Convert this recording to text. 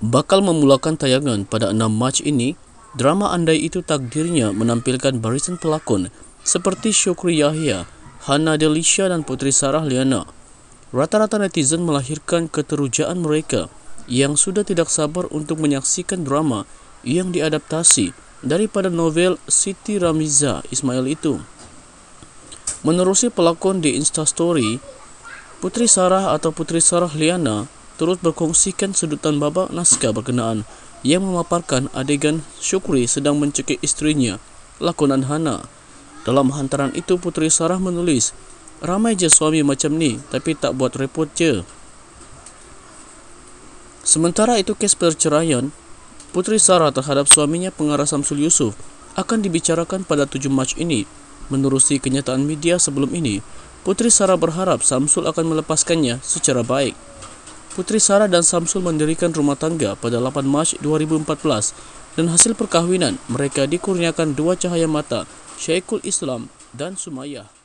bakal memulakan tayangan pada 6 Mac ini, drama Andai Itu Takdirnya menampilkan barisan pelakon seperti Syukri Yahya, Hana Delisha dan Putri Sarah Liana. Rata-rata netizen melahirkan keterujaan mereka yang sudah tidak sabar untuk menyaksikan drama yang diadaptasi daripada novel Siti Ramiza Ismail itu. Menerusi pelakon di Instastory, Putri Sarah atau Putri Sarah Liana turut berkongsikan sedutan babak naskah berkenaan yang memaparkan adegan Syukri sedang mencekik isterinya, lakonan Hana. Dalam hantaran itu, Puteri Sarah menulis, Ramai je suami macam ni, tapi tak buat repot je. Sementara itu kes perceraian, Puteri Sarah terhadap suaminya pengarah Samsul Yusuf akan dibicarakan pada 7 Mac ini. Menerusi kenyataan media sebelum ini, Puteri Sarah berharap Samsul akan melepaskannya secara baik. Putri Sarah dan Samsul mendirikan rumah tangga pada 8 Mac 2014 dan hasil perkahwinan mereka dikurniakan dua cahaya mata, Syekhul Islam dan Sumayyah.